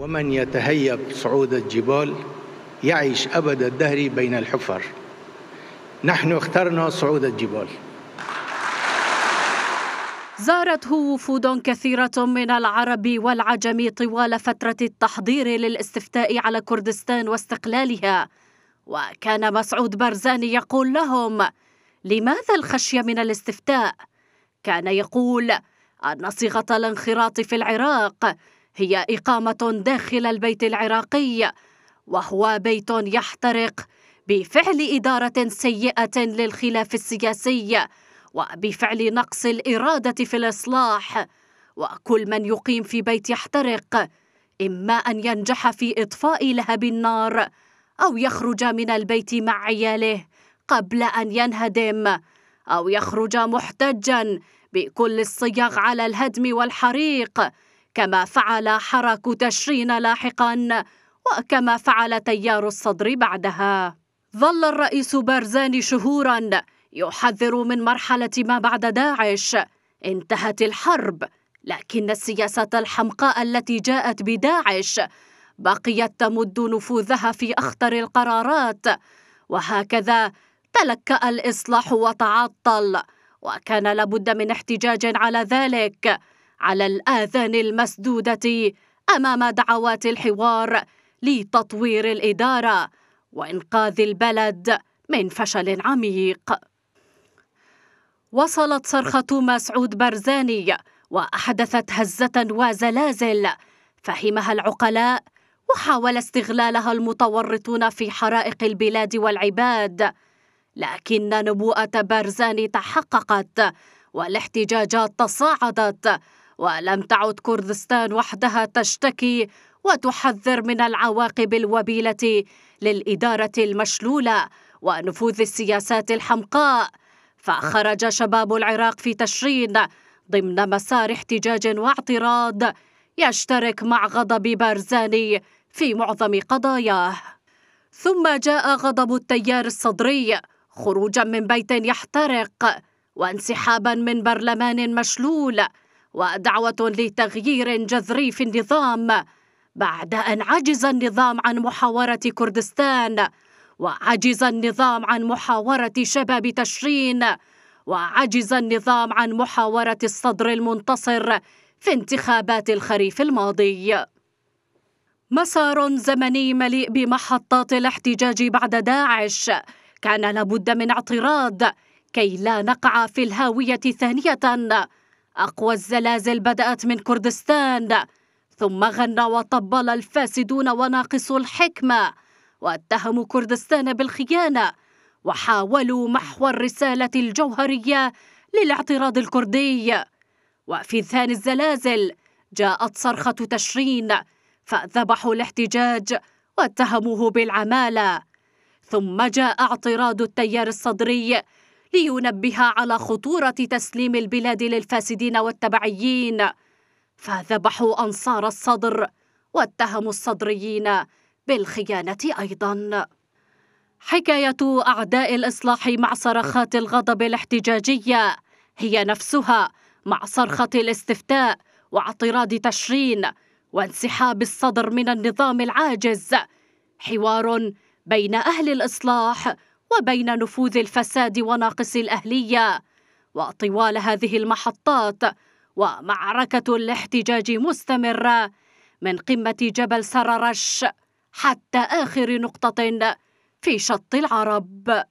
ومن يتهيب صعود الجبال يعيش أبد الدهر بين الحفر نحن اخترنا صعود الجبال زارته وفود كثيرة من العرب والعجم طوال فترة التحضير للاستفتاء على كردستان واستقلالها وكان مسعود برزاني يقول لهم لماذا الخشية من الاستفتاء؟ كان يقول أن صيغة الانخراط في العراق هي إقامة داخل البيت العراقي وهو بيت يحترق بفعل إدارة سيئة للخلاف السياسي وبفعل نقص الإرادة في الإصلاح وكل من يقيم في بيت يحترق إما أن ينجح في إطفاء لهب النار أو يخرج من البيت مع عياله قبل أن ينهدم أو يخرج محتجا بكل الصياغ على الهدم والحريق كما فعل حراك تشرين لاحقا وكما فعل تيار الصدر بعدها ظل الرئيس بارزاني شهورا يحذر من مرحلة ما بعد داعش انتهت الحرب لكن السياسة الحمقاء التي جاءت بداعش بقيت تمد نفوذها في أخطر القرارات وهكذا تلكأ الإصلاح وتعطل وكان لابد من احتجاج على ذلك على الآذان المسدودة أمام دعوات الحوار لتطوير الإدارة وإنقاذ البلد من فشل عميق. وصلت صرخة مسعود برزاني وأحدثت هزة وزلازل فهمها العقلاء وحاول استغلالها المتورطون في حرائق البلاد والعباد لكن نبوءة برزاني تحققت والاحتجاجات تصاعدت ولم تعد كردستان وحدها تشتكي وتحذر من العواقب الوبيله للاداره المشلوله ونفوذ السياسات الحمقاء فخرج شباب العراق في تشرين ضمن مسار احتجاج واعتراض يشترك مع غضب بارزاني في معظم قضاياه ثم جاء غضب التيار الصدري خروجا من بيت يحترق وانسحابا من برلمان مشلول ودعوة لتغيير جذري في النظام بعد أن عجز النظام عن محاورة كردستان وعجز النظام عن محاورة شباب تشرين وعجز النظام عن محاورة الصدر المنتصر في انتخابات الخريف الماضي مسار زمني مليء بمحطات الاحتجاج بعد داعش كان لابد من اعتراض كي لا نقع في الهاوية ثانية أقوى الزلازل بدأت من كردستان ثم غنى وطبل الفاسدون وناقصو الحكمة واتهموا كردستان بالخيانة وحاولوا محو الرسالة الجوهرية للاعتراض الكردي وفي ثاني الزلازل جاءت صرخة تشرين فذبحوا الاحتجاج واتهموه بالعمالة ثم جاء اعتراض التيار الصدري لينبه على خطورة تسليم البلاد للفاسدين والتبعيين فذبحوا أنصار الصدر واتهموا الصدريين بالخيانة أيضا حكاية أعداء الإصلاح مع صرخات الغضب الاحتجاجية هي نفسها مع صرخة الاستفتاء واعتراض تشرين وانسحاب الصدر من النظام العاجز حوار بين أهل الإصلاح وبين نفوذ الفساد وناقص الأهلية وطوال هذه المحطات ومعركة الاحتجاج مستمرة من قمة جبل سررش حتى آخر نقطة في شط العرب